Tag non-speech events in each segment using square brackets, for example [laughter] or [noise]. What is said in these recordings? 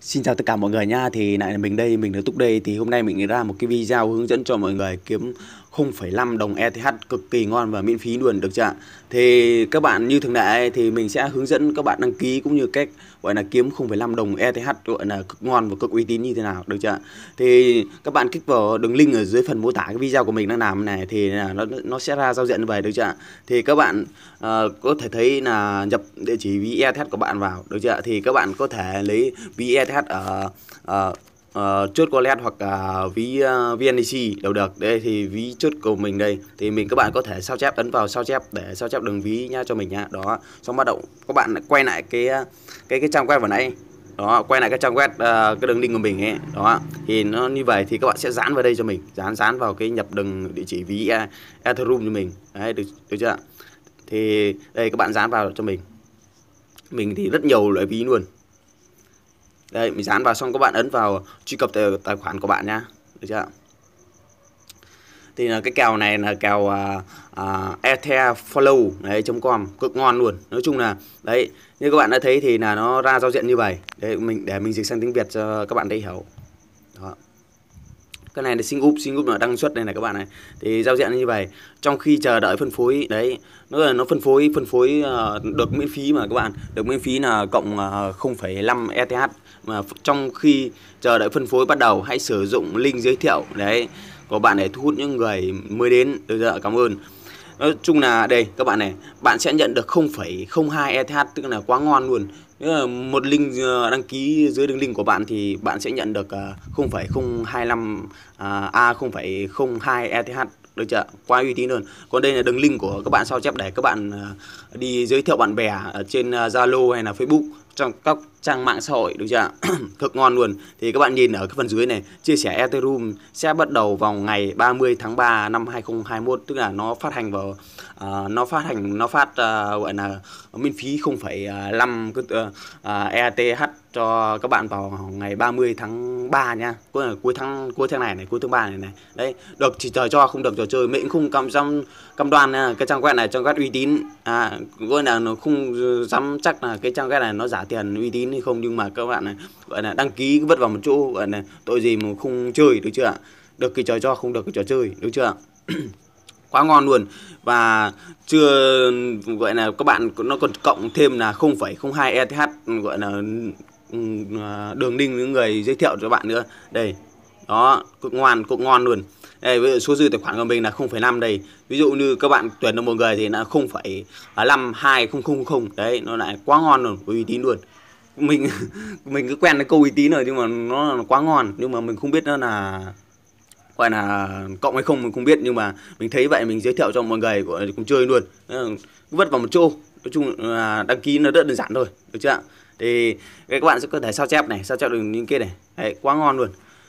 Xin chào tất cả mọi người nha Thì lại là mình đây, mình là Túc đây Thì hôm nay mình ra một cái video hướng dẫn cho mọi người kiếm 0,5 đồng ETH cực kỳ ngon và miễn phí luôn được chưa ạ? Thì các bạn như thường lệ thì mình sẽ hướng dẫn các bạn đăng ký cũng như cách gọi là kiếm 0,5 đồng ETH gọi là cực ngon và cực uy tín như thế nào được chưa ạ? Thì các bạn kích vào đường link ở dưới phần mô tả cái video của mình đang làm này thì nó nó sẽ ra giao diện về được chưa ạ? Thì các bạn uh, có thể thấy là nhập địa chỉ ETH của bạn vào được chưa ạ? Thì các bạn có thể lấy ETH ở uh, Ờ, chốt wallet hoặc là ví à, vndc đều được. Đây thì ví chốt của mình đây thì mình các bạn có thể sao chép ấn vào sao chép để sao chép đường ví nha cho mình nha. Đó, xong bắt đầu các bạn quay lại cái à, cái cái trang web vừa nãy đó quay lại cái trang web à, cái đường link của mình ấy đó thì nó như vậy thì các bạn sẽ dán vào đây cho mình dán dán vào cái nhập đường địa chỉ ví ethereum cho mình đấy được, được chưa thì đây các bạn dán vào cho mình mình thì rất nhiều loại ví luôn đây mình dán vào xong các bạn ấn vào truy cập tài, tài khoản của bạn nha được chưa thì là cái kèo này là kèo uh, à, uh, à, ethefollow đấy com cực ngon luôn nói chung là đấy như các bạn đã thấy thì là nó ra giao diện như vậy đấy mình để mình dịch sang tiếng việt cho các bạn dễ hiểu đó cái này là sinh up sinh up là đăng xuất đây này các bạn này thì giao diện như vậy trong khi chờ đợi phân phối đấy nó là nó phân phối phân phối uh, được miễn phí mà các bạn được miễn phí là cộng uh, ờ, 0,5 ETH mà trong khi chờ đợi phân phối bắt đầu hãy sử dụng link giới thiệu đấy của bạn để thu hút những người mới đến được rồi cảm ơn nói ờ, chung là đây các bạn này bạn sẽ nhận được 0,02 ETH tức là quá ngon luôn nếu một link ờ, đăng ký dưới đường link của bạn thì bạn sẽ nhận được 0,025 ờ, à, a 0,02 ETH được chưa quá uy tín luôn còn đây là đường link của các bạn sao chép để các bạn đi giới thiệu bạn bè ở trên Zalo hay là Facebook trong các trang mạng xã hội được chưa [clears throat] cực ngon luôn thì các bạn nhìn ở cái phần dưới này chia sẻ Ethereum sẽ bắt đầu vào ngày 30 tháng 3 năm 2021 tức là nó phát hành vào uh, nó phát hành nó phát uh, gọi là miễn phí 0,5 uh, ETH cho các bạn vào ngày 30 tháng 3 nha cuối là cuối tháng cuối tháng này này cuối tháng 3 này này đấy được thì trời cho không được trò chơi mình không cam dám cam đoan nha. À, cái trang web này trang web uy tín à gọi là nó không dám chắc là cái trang web này nó giả tiền uy tín hay không nhưng mà các bạn này gọi là đăng ký vứt vào một chỗ gọi là tội gì mà không chơi được chưa ạ được thì trời cho không được trò chơi được chưa ạ [clears throat] quá ngon luôn và chưa gọi là các bạn nó còn cộng thêm là 0,02 ETH gọi là Ừ, à, đường link những người giới thiệu cho bạn nữa đây đó cũng ngon cũng ngon luôn đây ví dụ số dư tài khoản của mình là 0,5 đây ví dụ như các bạn tuyển được một người thì là 0,52000 đấy nó lại quá ngon rồi uy tín luôn mình [laughs] mình cứ quen cái câu uy tín rồi nhưng mà nó là quá ngon nhưng mà mình không biết nó là gọi là cộng hay không mình không biết nhưng mà mình thấy vậy mình giới thiệu cho mọi người của cùng chơi luôn vứt vào một chỗ nói chung là đăng ký nó rất đơn giản thôi được chưa ạ thì các bạn sẽ có thể sao chép này sao chép được những kia này đấy, quá ngon luôn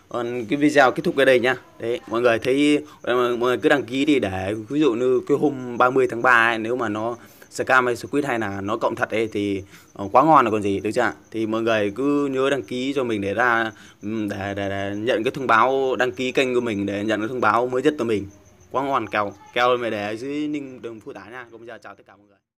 còn cái video kết thúc ở đây nhá đấy mọi người thấy mọi người cứ đăng ký đi để ví dụ như cái hôm 30 tháng 3 ấy, nếu mà nó scam hay squid hay là nó cộng thật ấy thì ờ, quá ngon là còn gì được chưa ạ thì mọi người cứ nhớ đăng ký cho mình để ra ừ, để, để, để nhận cái thông báo đăng ký kênh của mình để nhận cái thông báo mới nhất của mình quá ngon kèo kèo mày để dưới ninh đường phụ tải nha bây giờ chào tất cả mọi người